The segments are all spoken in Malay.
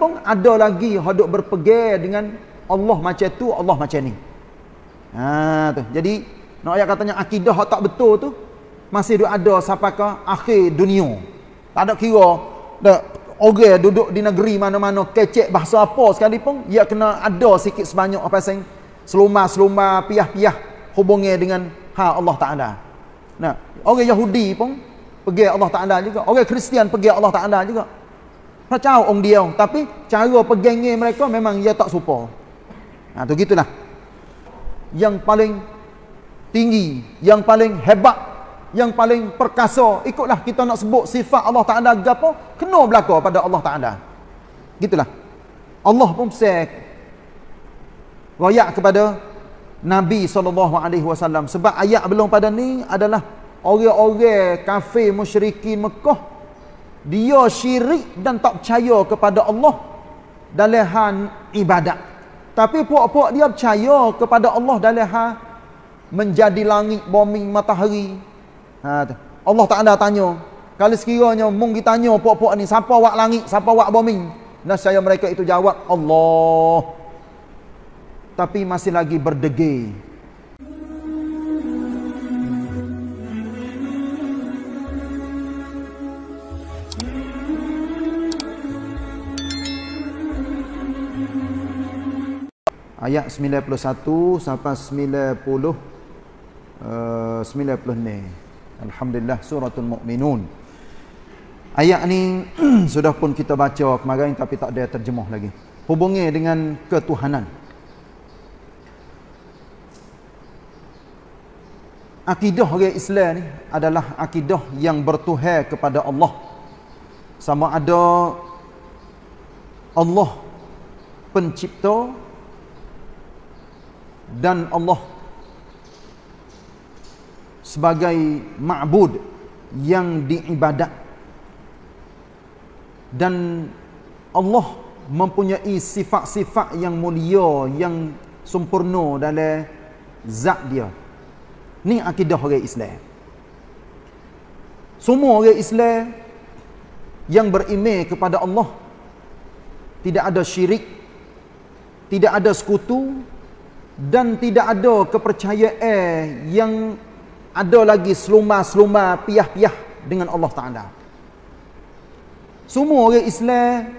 pun ada lagi hodok berpegir dengan Allah macam tu, Allah macam ni. Ha tu. Jadi nak ayat katanya akidah hak tak betul tu masih duk ada sampai ke akhir dunia. Tak ada kira dak orang duduk di negeri mana-mana kecek bahasa apa sekali pun ia kena ada sikit sebanyak apa sen seluma-seluma piah-piah hubungnya dengan ha Allah Taala. Nah, orang Yahudi pun pergi Allah Taala juga, orang Kristian pergi Allah Taala juga pra orang dia tapi cara pegangnya mereka memang dia tak serupa. Ha tu gitulah. Yang paling tinggi, yang paling hebat, yang paling perkasa, ikutlah kita nak sebut sifat Allah Taala gapo, kena berlaku pada Allah Taala. Gitulah. Allah pun pesan royak kepada Nabi SAW sebab ayat belum pada ni adalah orang-orang kafir musyrikin Mekah dia syirik dan tak percaya kepada Allah dalam hal ibadat. Tapi puak-puak dia percaya kepada Allah dalam hal menjadi langit, bumi, matahari. Ha, Allah tak ada tanya. Kalau sekiranya mung tanya puak-puak ni siapa wak langit, siapa wak bumi? Nasaya mereka itu jawab Allah. Tapi masih lagi berdegil. ayat 91 sampai 90 uh, 90 ni alhamdulillah suratul mukminun ayat ni sudah pun kita baca kemarin tapi tak ada terjemah lagi hubungi dengan ketuhanan akidah orang Islam ni adalah akidah yang bertuhan kepada Allah sama ada Allah pencipta dan Allah sebagai ma'bud yang diibadat dan Allah mempunyai sifat-sifat yang mulia yang sempurna dalam zat dia ni akidah orang Islam semua orang Islam yang berime kepada Allah tidak ada syirik tidak ada sekutu dan tidak ada kepercayaan yang ada lagi seluma-seluma piah-piah dengan Allah Ta'ala. Semua orang Islam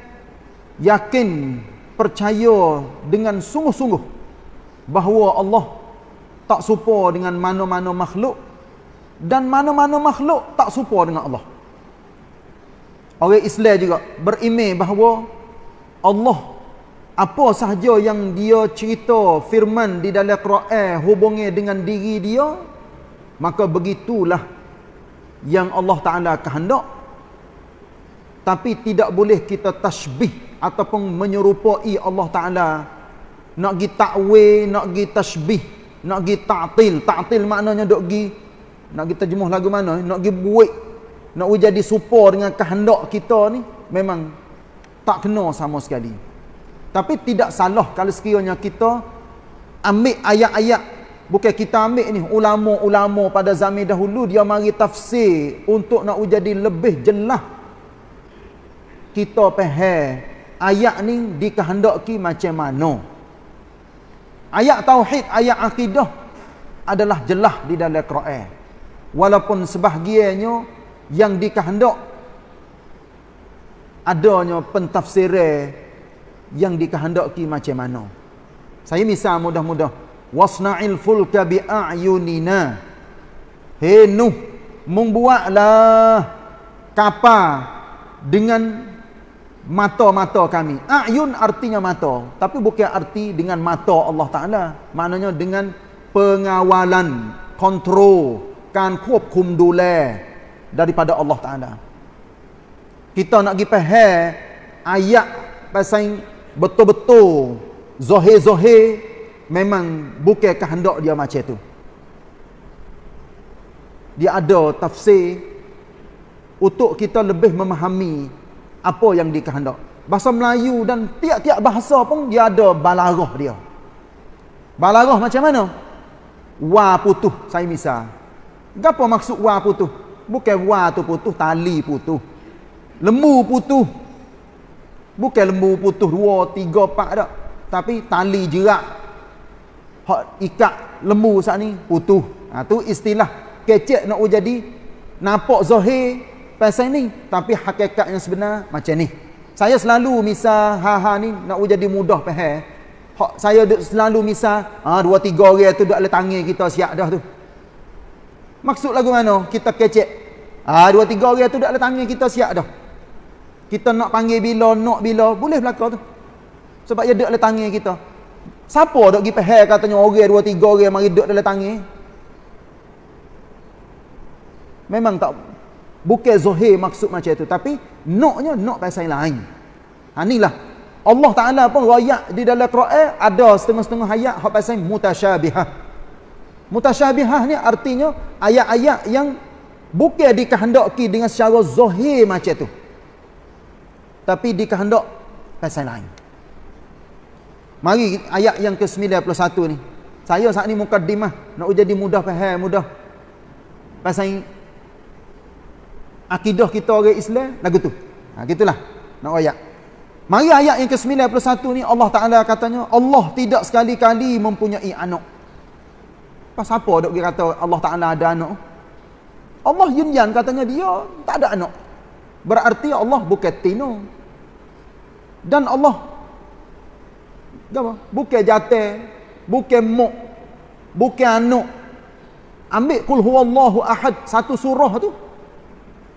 yakin, percaya dengan sungguh-sungguh bahawa Allah tak supa dengan mana-mana makhluk dan mana-mana makhluk tak supa dengan Allah. Orang Islam juga berimeh bahawa Allah apa sahaja yang dia cerita firman di dalam Quran hubungi dengan diri dia maka begitulah yang Allah Ta'ala kehendak tapi tidak boleh kita tashbih ataupun menyerupai Allah Ta'ala nak pergi ta'wih, nak pergi tasbih nak pergi ta'til, ta'til maknanya duk gi nak kita terjemuh lagu mana, nak pergi buik nak jadi super dengan kehendak kita ni memang tak kena sama sekali tapi tidak salah kalau sekiranya kita ambil ayat-ayat. Bukan kita ambil ni. Ulama-ulama pada zaman dahulu dia mari tafsir untuk nak jadi lebih jelas. Kita pahal ayat ni dikehendaki macam mana. Ayat Tauhid, ayat Akidah adalah jelas di dalam Quran. Walaupun sebahagiannya yang dikehendak adanya pentafsirah yang dikehendaki macam mana. Saya misal mudah-mudah. Wasna'il fulka bi'ayunina. Hei Nuh, membuatlah kapal dengan mata-mata kami. A'yun artinya mata. Tapi bukan arti dengan mata Allah Ta'ala. Maknanya dengan pengawalan, kontrol, kan kuapkum dule daripada Allah Ta'ala. Kita nak pergi pahal ayat pasang betul-betul zohir-zohir memang bukan kehendak dia macam tu dia ada tafsir untuk kita lebih memahami apa yang dikehendak bahasa Melayu dan tiap-tiap bahasa pun dia ada balarah dia balarah macam mana? wa putuh saya misal apa maksud wa putuh? bukan wa tu putuh, tali putuh lemu putuh Bukan lembu putus dua, tiga, empat tak. Tapi tali jerak. Hak ikat lembu saat ni putus. Ha, tu istilah kecik nak jadi. Nampak zahir pasal ni. Tapi hakikat yang sebenar macam ni. Saya selalu misal ha-ha ni nak jadi mudah pahal. Hak saya selalu misal ha, dua, tiga orang tu duduk ada tangan kita siap dah tu. Maksud lagu mana? Kita kecik Ha, ah, dua, tiga orang tu duduk ada tangan kita siap dah. Kita nak panggil bila, nak bila, boleh berlaku tu. Sebab dia duduk dalam tangan kita. Siapa duduk gi pahal katanya orang, dua, tiga orang yang mari duduk dalam tangan? Memang tak, bukan zuhir maksud macam itu. Tapi, naknya nak pasal lain. Ha, inilah. Allah Ta'ala pun rakyat di dalam Quran ada setengah-setengah ayat yang pasal mutasyabihah. Mutasyabihah ni artinya ayat-ayat yang bukan dikehendaki dengan secara zuhir macam itu tapi dikehendak pasal lain. Mari ayat yang ke-91 ni. Saya saat ni mukaddimah nak jadi mudah faham, mudah. Pasal akidah kita orang Islam lagu tu. Ha gitulah. Nak ayat. Mari ayat yang ke-91 ni Allah Taala katanya Allah tidak sekali-kali mempunyai anak. Pas apa dok kata Allah Taala ada anak? Allah yunyan katanya dia tak ada anak. Berarti Allah bukan tino. Dan Allah apa? Bukan jate, bukan mu, bukan anu. Ambil kul huwallahu ahad satu surah tu.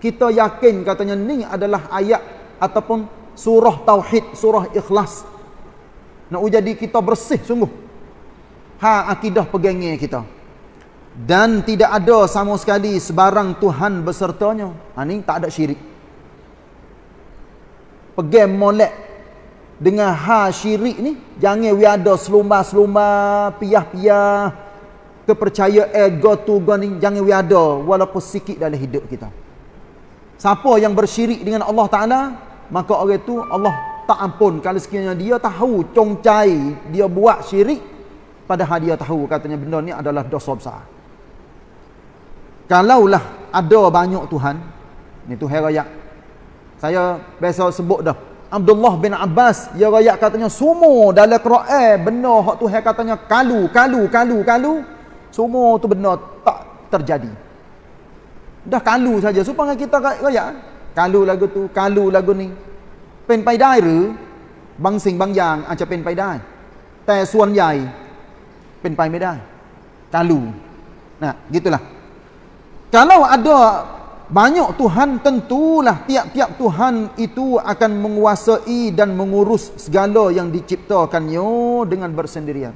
Kita yakin katanya ni adalah ayat ataupun surah tauhid, surah ikhlas. Nak jadi kita bersih sungguh. Ha akidah pegangnya kita. Dan tidak ada sama sekali sebarang Tuhan besertanya. Ha, tak ada syirik pegang molek dengan ha syirik ni jangan we ada selumba-selumba piah-piah kepercayaan ego eh, tu goni jangan we ada walaupun sikit dalam hidup kita siapa yang bersyirik dengan Allah Taala maka orang tu Allah tak ampun kalau sekiranya dia tahu congcai dia buat syirik padahal dia tahu katanya benda ni adalah dosa besar kalaulah ada banyak tuhan ni tu hera yang saya biasa sebut dah Abdullah bin Abbas ya rakyat katanya semua dalam Quran benar. hak Tuhan katanya kalu kalu kalu kalu semua tu benar tak terjadi dah kalu saja supaya kita rakyat eh. kalu lagu tu kalu lagu ni pen pai dai ru bang sing bang yang aja ah, pen pai dai tapi suan yai pen pai me dai kalu nah gitulah kalau ada banyak Tuhan tentulah tiap-tiap Tuhan itu akan menguasai dan mengurus segala yang diciptakannya dengan bersendirian.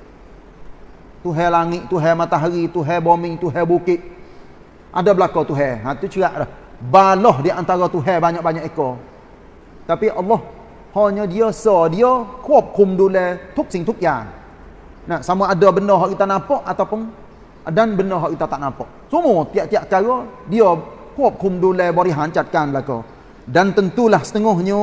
Tuhan langit, Tuhan matahari, Tuhan bombing, Tuhan bukit. Ada belakang Tuhan. Ha, itu cerak dah. Baloh di antara Tuhan banyak-banyak ekor. Tapi Allah hanya dia so dia kuap kum dule tuk sing tuk yang. Nah, sama ada benda yang kita nampak ataupun dan benda yang kita tak nampak. Semua tiap-tiap kali dia ควบคุมดูแลบริหารจัดการแล้วก็ dan tentulah setengahnya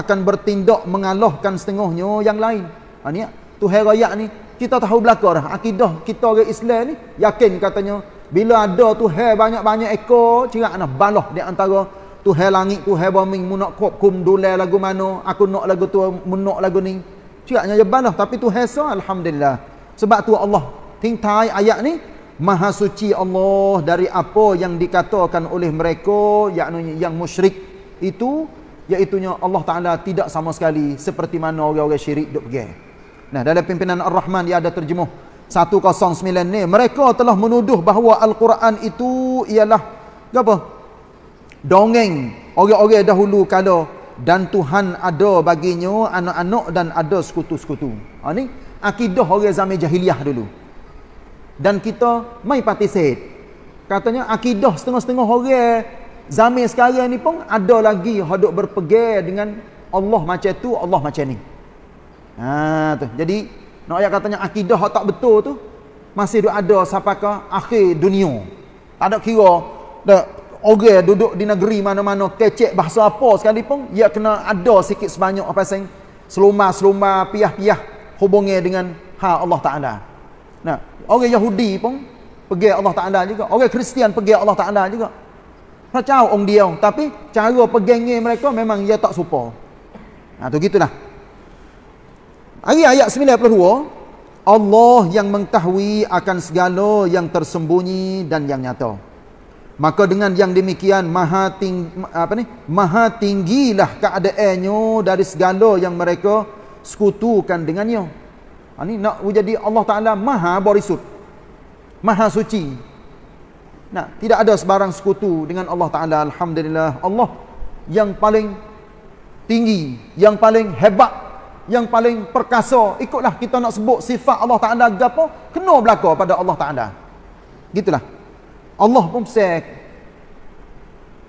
akan bertindak mengalahkan setengahnya yang lain ha ni tuhan ni kita tahu belaka dah akidah kita orang Islam ni yakin katanya bila ada tuhan banyak-banyak ekor cerak nah balah di antara tuhan langit tuhan bumi mu nak lagu mana aku nak lagu tu mu lagu ni ceraknya je balah tapi tuhan so alhamdulillah sebab tu Allah tingtai ayat ni Maha suci Allah dari apa yang dikatakan oleh mereka yakni yang musyrik itu iaitunya Allah Taala tidak sama sekali seperti mana orang-orang syirik duk pergi. Nah dalam pimpinan Ar-Rahman dia ada terjemuh 109 ni mereka telah menuduh bahawa al-Quran itu ialah apa? dongeng orang-orang dahulu kala dan Tuhan ada baginya anak-anak dan ada sekutu-sekutu. Ha ni akidah orang zaman jahiliah dulu dan kita mai patisid. Katanya akidah setengah-setengah orang eh. zaman sekarang ni pun ada lagi hodok berpegang dengan Allah macam tu, Allah macam ni. Ha tu. Jadi nak ayat katanya akidah tak betul tu masih duk ada sampai akhir dunia. Tak ada kira dak orang duduk di negeri mana-mana kecek bahasa apa sekali pun ia kena ada sikit sebanyak apa sing seluma-seluma piah-piah hubungnya dengan ha Allah Taala. Nah, Orang Yahudi pun pergi Allah Ta'ala juga. Orang Kristian pergi Allah Ta'ala juga. Percau orang dia. Tapi cara pergi mereka memang dia tak suka. Nah, ha, tu gitulah. Hari ayat 92, Allah yang mengetahui akan segala yang tersembunyi dan yang nyata. Maka dengan yang demikian maha ting apa ni maha tinggilah keadaannya dari segala yang mereka sekutukan dengannya. Ini ha, nak jadi Allah Ta'ala maha borisut. Maha suci. Nah, tidak ada sebarang sekutu dengan Allah Ta'ala. Alhamdulillah. Allah yang paling tinggi. Yang paling hebat. Yang paling perkasa. Ikutlah kita nak sebut sifat Allah Ta'ala. Apa? Kena berlaku pada Allah Ta'ala. Gitulah. Allah pun sek.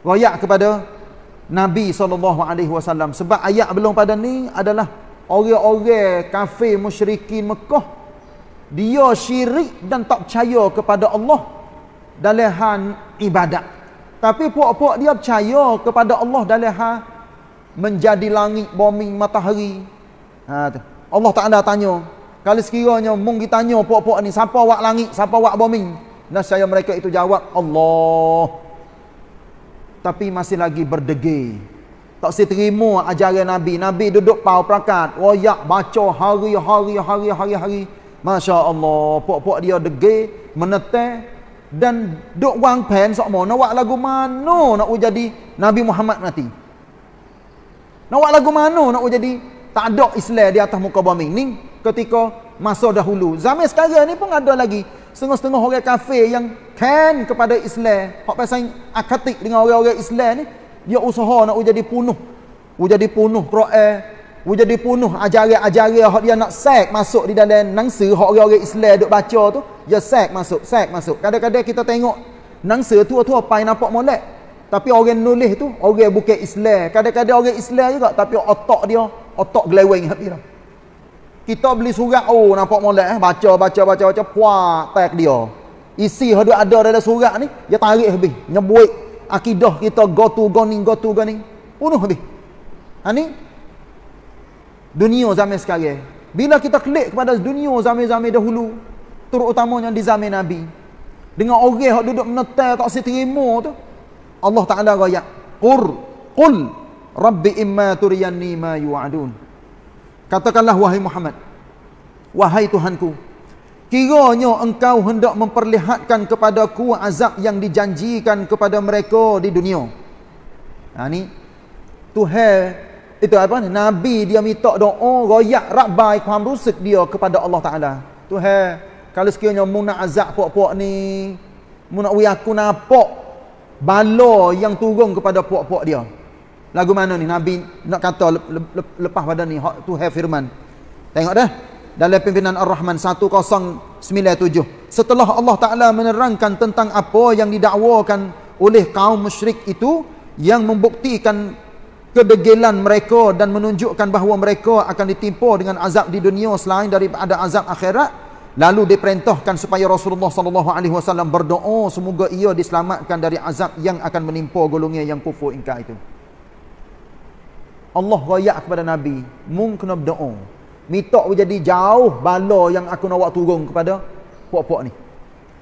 Wayak kepada Nabi SAW. Sebab ayat belum pada ni adalah orang-orang kafir musyrikin Mekah dia syirik dan tak percaya kepada Allah dalam hal ibadat. Tapi puak-puak dia percaya kepada Allah dalam hal menjadi langit, bumi, matahari. Ha, tu. Allah tak ada tanya. Kalau sekiranya mung ditanya puak-puak ni siapa wak langit, siapa wak bumi? Nah saya mereka itu jawab Allah. Tapi masih lagi berdegil tak si terima ajaran Nabi. Nabi duduk pau perangkat. Royak baca hari-hari, hari-hari, hari Masya Allah. Pok-pok dia degih, menetek. Dan duk wang pen sokmo. Nak lagu mana nak jadi Nabi Muhammad nanti? Nak lagu mana nak jadi tak ada Islam di atas muka bumi ni ketika masa dahulu. Zaman sekarang ni pun ada lagi setengah-setengah orang kafir yang ken kepada Islam. Hak pasal akatik dengan orang-orang Islam ni dia usaha nak jadi penuh jadi penuh Quran jadi penuh ajaran-ajaran hak dia nak sek masuk di dalam nangsa hak orang-orang Islam duk baca tu dia sek masuk sek masuk kadang-kadang kita tengok nangsa tua-tua pai nampak molek tapi orang nulis tu orang bukan Islam kadang-kadang orang Islam juga tapi otak dia otak gleweng habis dah kita beli surat oh nampak molek eh baca baca baca baca puak tag dia isi hak ada dalam surat ni dia tarik habis nyebuik akidah kita go to go ni go to go ni bunuh ha, ni dunia zaman sekarang bila kita klik kepada dunia zaman-zaman dahulu terutamanya di zaman nabi dengan orang yang duduk menetai tak seterima tu Allah taala royak qur qul rabbi imma turiyanni ma yu'adun katakanlah wahai muhammad wahai tuhanku Kiranya engkau hendak memperlihatkan kepada ku azab yang dijanjikan kepada mereka di dunia. Ha ni. Tuhan itu apa? Nabi dia minta doa, royak rabai kaum rusuk dia kepada Allah Taala. Tuhan, kalau sekiranya mu nak azab puak-puak ni, mu nak aku napak bala yang turun kepada puak-puak dia. Lagu mana ni Nabi nak kata lepas pada ni Tuhan firman. Tengok dah dalam pimpinan Ar-Rahman 1097 setelah Allah Taala menerangkan tentang apa yang didakwakan oleh kaum musyrik itu yang membuktikan kedegilan mereka dan menunjukkan bahawa mereka akan ditimpa dengan azab di dunia selain daripada azab akhirat lalu diperintahkan supaya Rasulullah sallallahu alaihi wasallam berdoa semoga ia diselamatkan dari azab yang akan menimpa golongan yang kufur ingkar itu Allah royak kepada Nabi mung kena berdoa Mitok jadi jauh bala yang aku nak buat turun kepada puak-puak ni.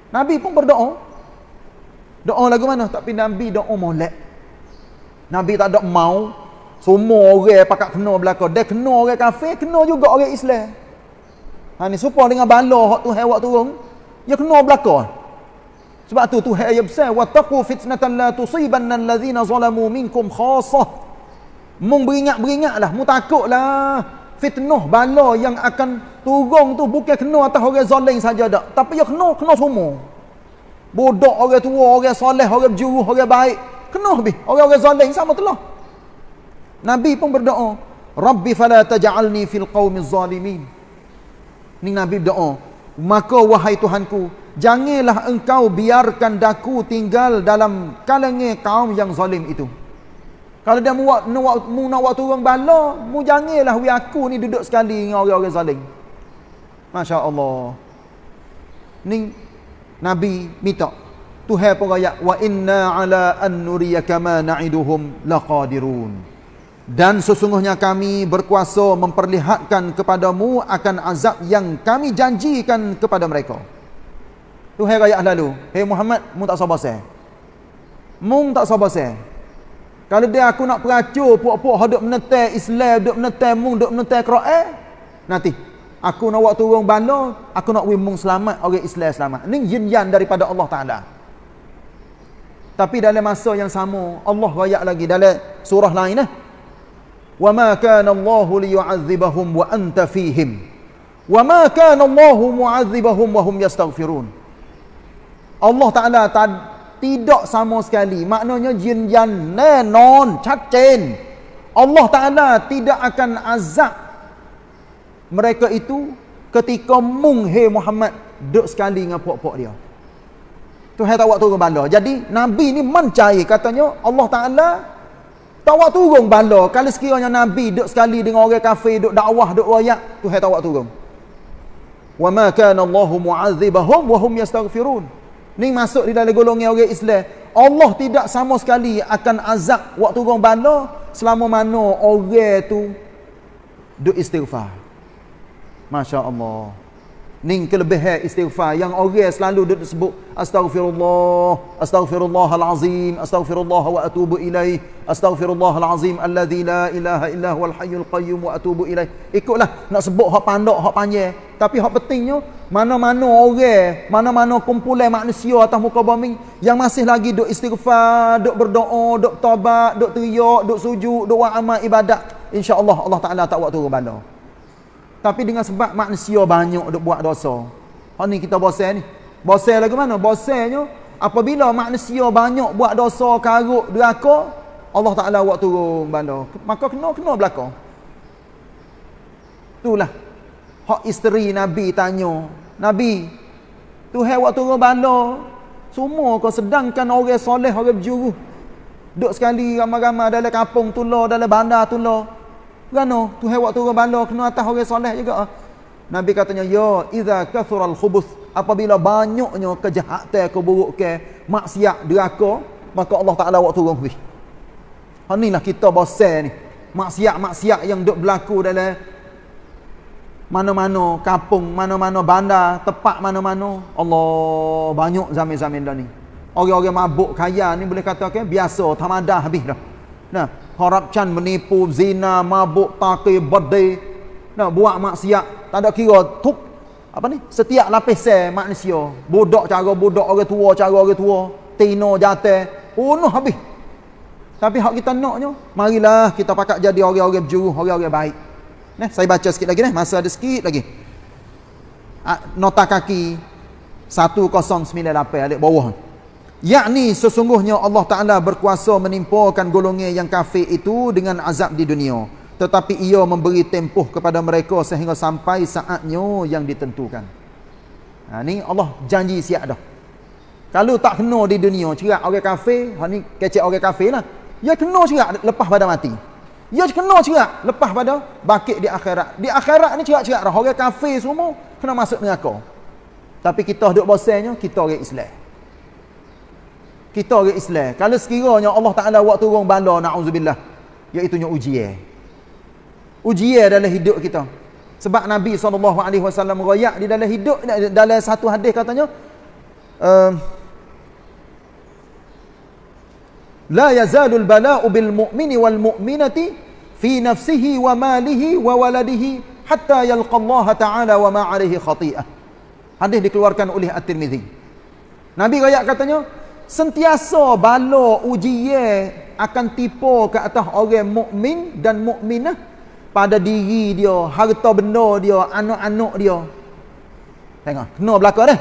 Nabi pun berdoa. Doa lagu mana? Tapi Nabi doa molek. Nabi tak ada mau. Semua orang pakat kena belakang. Dia kena orang kafir, kena juga orang Islam. Ha ni supa dengan bala hak tu hewak turun. Ya kena belakang. Sebab tu tu hak yang besar wa taqu fitnatan la tusibanna allazina zalamu minkum khassah. Mung beringat-beringatlah, mu takutlah fitnah bala yang akan turun tu bukan kena atas orang zalim saja dak tapi ya kena kena semua bodoh orang tua orang soleh orang berjuru orang baik kena habis orang-orang zalim sama telah nabi pun berdoa rabbi fala taj'alni fil qaumiz zalimin ni nabi doa maka wahai tuhanku janganlah engkau biarkan daku tinggal dalam kalangan kaum yang zalim itu kalau dia muak nak mu nak waktu orang bala, mu janganlah wi aku ni duduk sekali dengan orang-orang zalim. Masya-Allah. Ni Nabi minta Tuhan pun raya wa inna ala an nuriyaka ma na'iduhum laqadirun. Dan sesungguhnya kami berkuasa memperlihatkan kepadamu akan azab yang kami janjikan kepada mereka. Tuhan raya lalu, Hey Muhammad, mu tak sabar saya. Mu tak sabar saya. Kalau dia aku nak peracur puak-puak hadap menetai Islam, hadap menetai mung, hadap menetai Quran, eh? nanti aku nak waktu orang bala, aku nak wimung selamat orang Islam selamat. Ini yin yang daripada Allah Taala. Tapi dalam masa yang sama, Allah royak lagi dalam surah lain eh. Wa ma kana Allahu liyu'adzibahum wa anta fihim. Wa ma kana Allahu mu'adzibahum wa hum yastaghfirun. Allah Taala tak tidak sama sekali maknanya jin yan nanon chatchen Allah taala tidak akan azab mereka itu ketika mung he Muhammad duk sekali dengan pok-pok dia Tuhan tak buat turun bala. Jadi, Nabi ni mencair. Katanya, Allah Ta'ala tak buat turun bala. Kalau sekiranya Nabi duduk sekali dengan orang kafir, duduk dakwah, duduk wayak Tuhan tak buat turun. وَمَا Allah اللَّهُ مُعَذِّبَهُمْ وَهُمْ يَسْتَغْفِرُونَ ni masuk di dalam golongan orang Islam Allah tidak sama sekali akan azab waktu orang bala selama mana orang tu duk istighfar Masya Allah Ni kelebihan istighfar yang orang selalu duk sebut astaghfirullah astaghfirullahal azim astaghfirullah wa atubu ilaih astaghfirullahal azim allazi la ilaha illa huwal hayyul qayyum wa atubu ilaih ikutlah nak sebut hak pandak hak panjang tapi hak pentingnya mana-mana orang mana-mana kumpulan manusia atas muka bumi yang masih lagi duk istighfar duk berdoa duk tobat duk teriak duk sujud duk amal ibadat insyaallah Allah taala tak waktu turun bala tapi dengan sebab manusia banyak duk buat dosa. Ha ni kita bosan ni. Bosan lagu mana? Bosannya apabila manusia banyak buat dosa karuk deraka, Allah Taala buat turun benda. Maka kena kena belaka. Itulah. Hak isteri Nabi tanya, Nabi, Tuhan buat turun benda. Semua kau sedangkan orang soleh, orang berjuruh. Duduk sekali ramai-ramai dalam kampung tu dalam bandar tu Rana tu hewat turun bala kena atas orang soleh juga ah. Nabi katanya ya idza kathural khubuth apabila banyaknya kejahatan keburukan maksiat deraka maka Allah Taala waktu turun kuih. Ha inilah kita bosan ni. Maksiat-maksiat yang duk berlaku dalam mana-mana kampung, mana-mana bandar, tempat mana-mana. Allah banyak zaman-zaman dah ni. Orang-orang mabuk kaya ni boleh katakan biasa tamadah habis dah. Nah, corruption menipu zina mabuk taki birthday nak buat maksiat tak ada kira tuk apa ni setiap lapis sel manusia budak cara budak orang tua cara orang tua tino jate bunuh habis tapi hak kita naknya marilah kita pakat jadi orang-orang berjuruh orang-orang baik nah saya baca sikit lagi nah masa ada sikit lagi ah, nota kaki 1098 adik bawah Yakni sesungguhnya Allah Ta'ala berkuasa menimpakan golongnya yang kafir itu dengan azab di dunia. Tetapi ia memberi tempuh kepada mereka sehingga sampai saatnya yang ditentukan. Ha, ni Allah janji siap dah. Kalau tak kena di dunia, cerak orang kafir, ha, ni kecek orang kafir lah. Ia kena cerak lepas pada mati. Ia kena cerak lepas pada bakit di akhirat. Di akhirat ni cerak-cerak dah. Orang kafir semua kena masuk dengan kau. Tapi kita duduk bosannya, kita orang Islam kita orang Islam kalau sekiranya Allah Taala waktu turun bala naudzubillah iaitu nya ujian ujian dalam hidup kita sebab Nabi SAW royak di dalam hidup dalam satu hadis katanya um, la yazalul bala'u bil mu'mini wal mu'minati fi nafsihi wa malihi wa waladihi hatta yalqa Allah Ta'ala wa ma'alihi khati'ah hadis dikeluarkan oleh At-Tirmidhi Nabi royak katanya sentiasa bala ujian akan tipu ke atas orang mukmin dan mukminah pada diri dia, harta benda dia, anak-anak dia. Tengok, kena berlaku dah.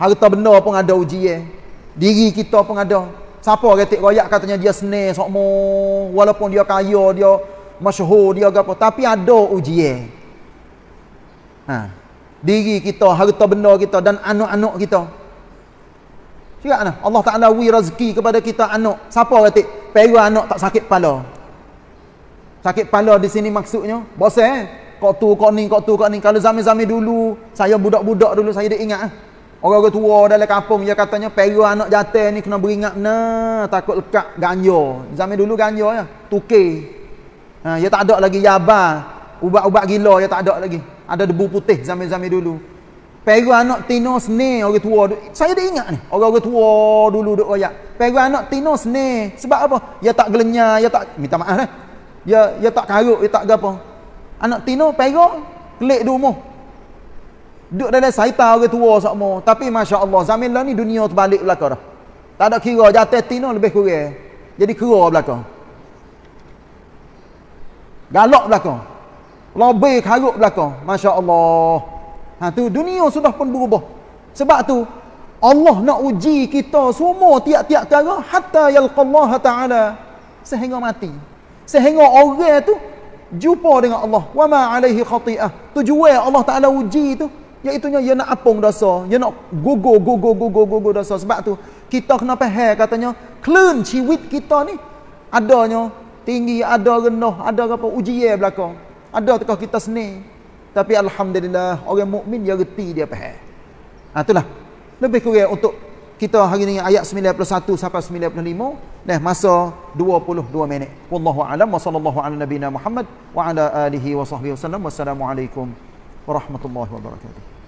Harta benda pun ada ujian. Diri kita pun ada. Siapa retik royak katanya dia senih sokmo, walaupun dia kaya dia, masyhur dia apa, tapi ada ujian. Ha. Diri kita, harta benda kita dan anak-anak kita. Cakap mana? Allah Ta'ala wui rezeki kepada kita anak. Siapa katik? Peru anak tak sakit kepala. Sakit kepala di sini maksudnya. Bos eh? kok tu, kok ni, kok tu, kok ni. Kalau zaman-zaman dulu, saya budak-budak dulu, saya dia ingat. Eh? Orang-orang tua dalam kampung, dia katanya, peru anak jatuh ni kena beringat. Nah, takut lekat ganjo. Zaman dulu ganjo ya. Tukir. Ha, ya tak ada lagi yaba, ya, Ubat-ubat gila, ya tak ada lagi. Ada debu putih zaman-zaman dulu. Peru anak tino sene orang tua. Saya dah ingat ni. Orang-orang tua dulu duk royak. Peru anak tino sene. Sebab apa? Ya tak gelenya, ya tak minta maaf eh. Ya ya tak karuk, ya tak gapo. Anak tino peru kelik dulu moh. Duk dalam saita orang tua sakmo. Tapi masya-Allah zaman lah ni dunia terbalik belaka dah. Tak ada kira jatuh tino lebih kurang. Jadi kera belaka. Galak belaka. lobe karuk belaka. Masya-Allah. Ha tu dunia sudah pun berubah. Sebab tu Allah nak uji kita semua tiap-tiap cara hatta yalqallaha ta'ala sehingga mati. Sehingga orang tu jumpa dengan Allah. Wa ma alaihi khati'ah. Tujuan Allah Taala uji tu iaitu nya ia nak apung dosa, dia nak gogo gogo gogo gogo dosa. Sebab tu kita kena faham katanya kelun ciwit kita ni adanya tinggi ada rendah ada apa ujian belakang ada tekah kita seni tapi alhamdulillah orang mukmin dia reti dia faham. Ha, itulah. Lebih kurang untuk kita hari ini ayat 91 sampai 95 dah masa 22 minit. Wallahu alam wa sallallahu ala nabiyyina Muhammad wa ala alihi wa sahbihi wasallam. Wassalamualaikum warahmatullahi wabarakatuh.